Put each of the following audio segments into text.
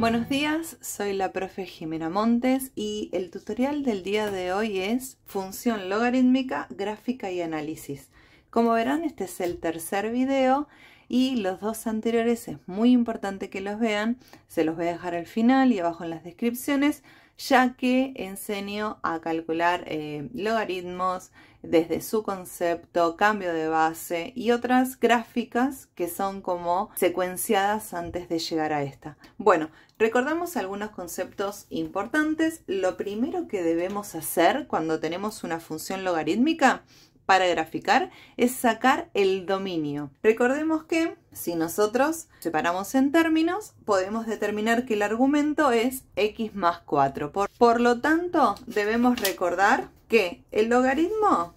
Buenos días, soy la profe Jimena Montes y el tutorial del día de hoy es función logarítmica, gráfica y análisis. Como verán, este es el tercer video y los dos anteriores es muy importante que los vean. Se los voy a dejar al final y abajo en las descripciones ya que enseño a calcular eh, logaritmos desde su concepto, cambio de base y otras gráficas que son como secuenciadas antes de llegar a esta. Bueno, recordamos algunos conceptos importantes. Lo primero que debemos hacer cuando tenemos una función logarítmica para graficar es sacar el dominio. Recordemos que si nosotros separamos en términos, podemos determinar que el argumento es x más 4. Por, lo tanto, debemos recordar que el logaritmo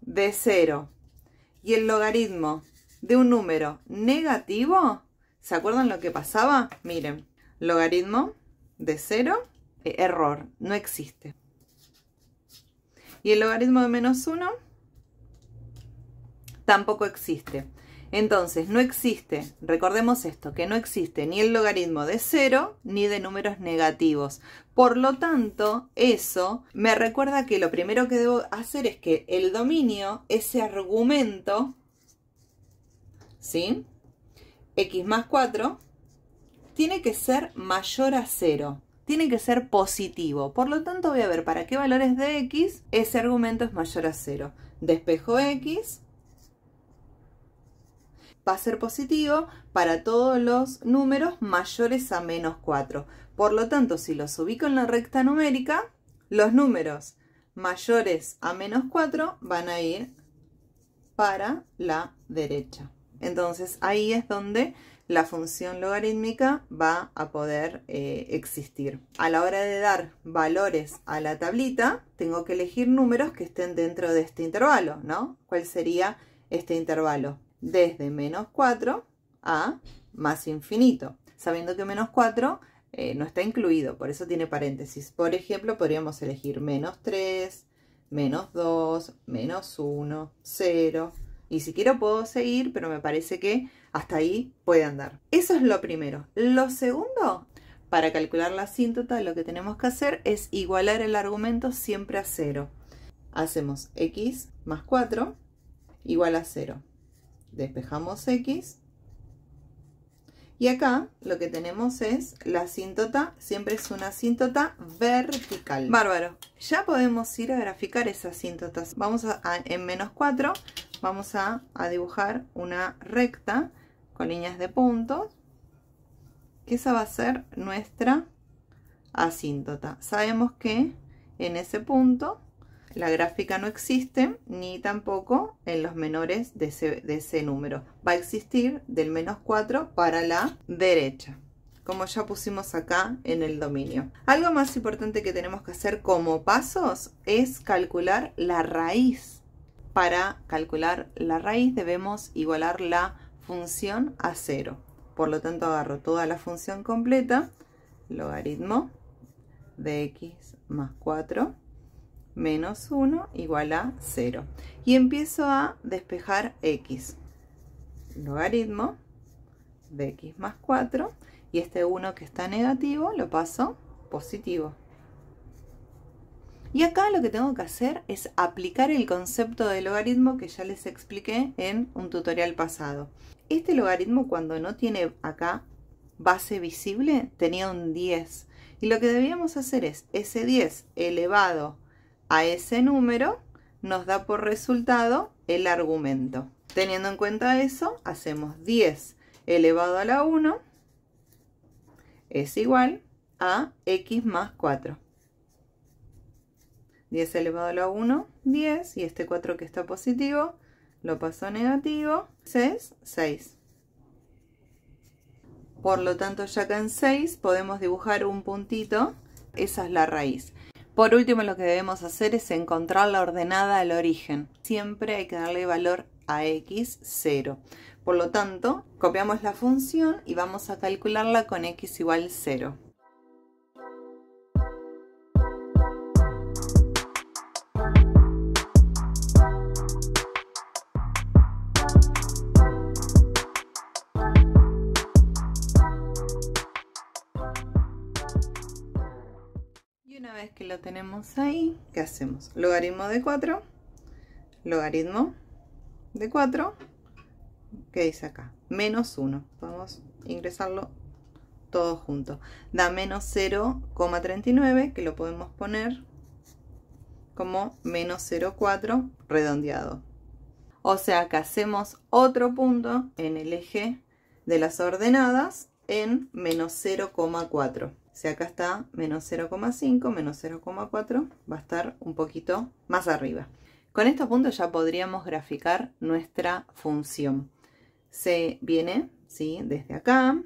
de 0 y el logaritmo de un número negativo, ¿se acuerdan lo que pasaba? Miren, logaritmo de 0, eh, error, no existe. Y el logaritmo de menos 1 tampoco existe. Entonces, no existe, recordemos esto, que no existe ni el logaritmo de cero ni de números negativos. Por lo tanto, eso me recuerda que lo primero que debo hacer es que el dominio, ese argumento, ¿sí? X más 4, tiene que ser mayor a cero tiene que ser positivo. Por lo tanto, voy a ver para qué valores de x ese argumento es mayor a 0. Despejo x, va a ser positivo para todos los números mayores a menos 4. Por lo tanto, si los ubico en la recta numérica, los números mayores a menos 4 van a ir para la derecha. Entonces ahí es donde la función logarítmica va a poder eh, existir. A la hora de dar valores a la tablita, tengo que elegir números que estén dentro de este intervalo, ¿no? ¿Cuál sería este intervalo? desde menos 4 a más infinito, sabiendo que menos 4 eh, no está incluido, por eso tiene paréntesis. Por ejemplo, podríamos elegir menos 3, menos 2, menos 1, 0. Y si quiero puedo seguir, pero me parece que hasta ahí puede andar. Eso es lo primero. Lo segundo, para calcular la asíntota, lo que tenemos que hacer es igualar el argumento siempre a 0. Hacemos x más 4 igual a 0 despejamos X y acá lo que tenemos es la asíntota, siempre es una asíntota vertical. Bárbaro, ya podemos ir a graficar esas asíntotas. Vamos a, en menos 4, vamos a, a dibujar una recta con líneas de puntos, que esa va a ser nuestra asíntota. Sabemos que en ese punto la gráfica no existe ni tampoco en los menores de ese, número. Va a existir del menos 4 para la derecha como ya pusimos acá en el dominio. Algo más importante que tenemos que hacer como pasos es calcular la raíz. Para calcular la raíz debemos igualar la función a 0. Por lo tanto agarro toda la función completa, logaritmo de x más 4 menos 1 igual a 0. Y empiezo a despejar x. Logaritmo de x más 4. Y este 1 que está negativo lo paso positivo. Y acá lo que tengo que hacer es aplicar el concepto de logaritmo que ya les expliqué en un tutorial pasado. Este logaritmo cuando no tiene acá base visible tenía un 10. Y lo que debíamos hacer es ese 10 elevado a ese número nos da por resultado el argumento. Teniendo en cuenta eso, hacemos 10 elevado a la 1 es igual a x más 4. 10 elevado a la 1, 10, y este 4 que está positivo, lo paso a negativo, 6, 6. Por lo tanto, ya que en 6 podemos dibujar un puntito, esa es la raíz. Por último, lo que debemos hacer es encontrar la ordenada al origen. Siempre hay que darle valor a x, 0. Por lo tanto, copiamos la función y vamos a calcularla con x igual 0. vez que lo tenemos ahí, ¿qué hacemos? Logaritmo de 4, logaritmo de 4, ¿qué dice acá? Menos 1. Podemos ingresarlo todo junto. Da menos 0,39, que lo podemos poner como menos 0,4 redondeado. O sea que hacemos otro punto en el eje de las ordenadas en menos 0,4. Si acá está menos 0,5, menos 0,4, va a estar un poquito más arriba. Con estos puntos ya podríamos graficar nuestra función. Se viene ¿sí? desde acá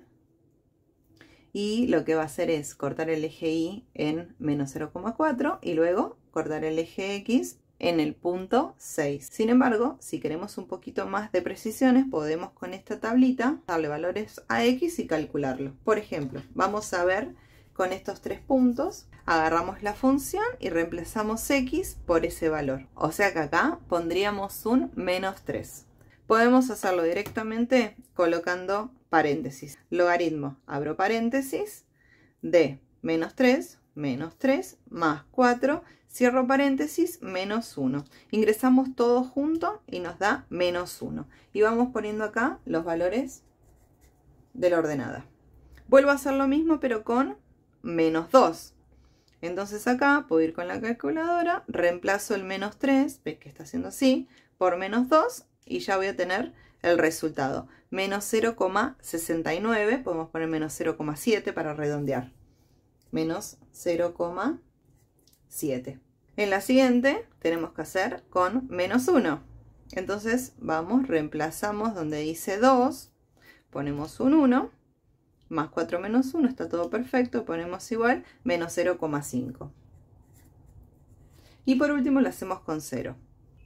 y lo que va a hacer es cortar el eje Y en menos 0,4 y luego cortar el eje X en el punto 6. Sin embargo, si queremos un poquito más de precisiones, podemos con esta tablita darle valores a X y calcularlo. Por ejemplo, vamos a ver con estos tres puntos, agarramos la función y reemplazamos x por ese valor. O sea que acá pondríamos un menos 3. Podemos hacerlo directamente colocando paréntesis. Logaritmo, abro paréntesis, de menos 3, menos 3, más 4, cierro paréntesis, menos 1. Ingresamos todo junto y nos da menos 1. Y vamos poniendo acá los valores de la ordenada. Vuelvo a hacer lo mismo pero con menos 2. Entonces acá puedo ir con la calculadora, reemplazo el menos 3, ves que está haciendo así, por menos 2 y ya voy a tener el resultado. Menos 0,69, podemos poner menos 0,7 para redondear. Menos 0,7. En la siguiente tenemos que hacer con menos 1. Entonces vamos, reemplazamos donde dice 2, ponemos un 1 más 4 menos 1, está todo perfecto, ponemos igual, menos 0,5. Y por último lo hacemos con 0.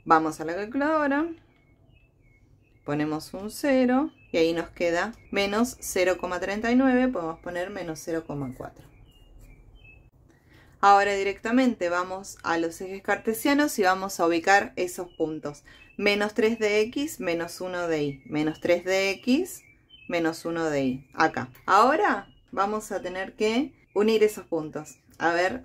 Vamos a la calculadora, ponemos un 0 y ahí nos queda menos 0,39, podemos poner menos 0,4. Ahora directamente vamos a los ejes cartesianos y vamos a ubicar esos puntos. Menos 3 de x, menos 1 de y. Menos 3 de x, menos 1 de i, acá. Ahora vamos a tener que unir esos puntos. A ver.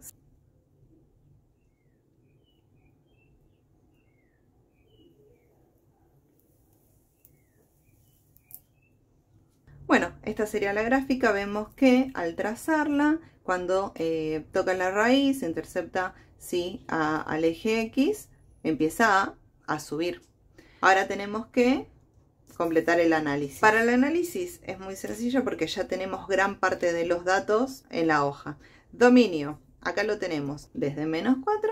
Bueno, esta sería la gráfica. Vemos que al trazarla, cuando eh, toca la raíz, intercepta sí, al eje X, empieza a subir. Ahora tenemos que completar el análisis. Para el análisis es muy sencillo porque ya tenemos gran parte de los datos en la hoja. Dominio, acá lo tenemos desde menos 4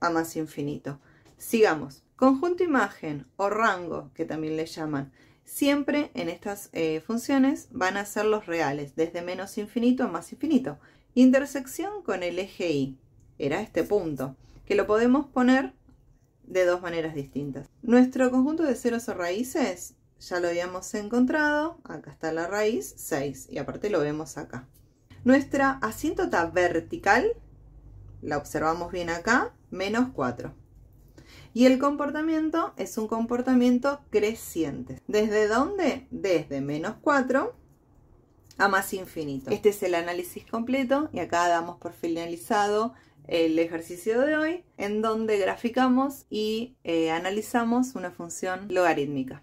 a más infinito. Sigamos. Conjunto imagen o rango, que también le llaman. Siempre en estas eh, funciones van a ser los reales, desde menos infinito a más infinito. Intersección con el eje Y, era este punto, que lo podemos poner de dos maneras distintas. Nuestro conjunto de ceros o raíces ya lo habíamos encontrado, acá está la raíz, 6, y aparte lo vemos acá. Nuestra asíntota vertical, la observamos bien acá, menos 4. Y el comportamiento es un comportamiento creciente. ¿Desde dónde? Desde menos 4 a más infinito. Este es el análisis completo y acá damos por finalizado el ejercicio de hoy en donde graficamos y eh, analizamos una función logarítmica.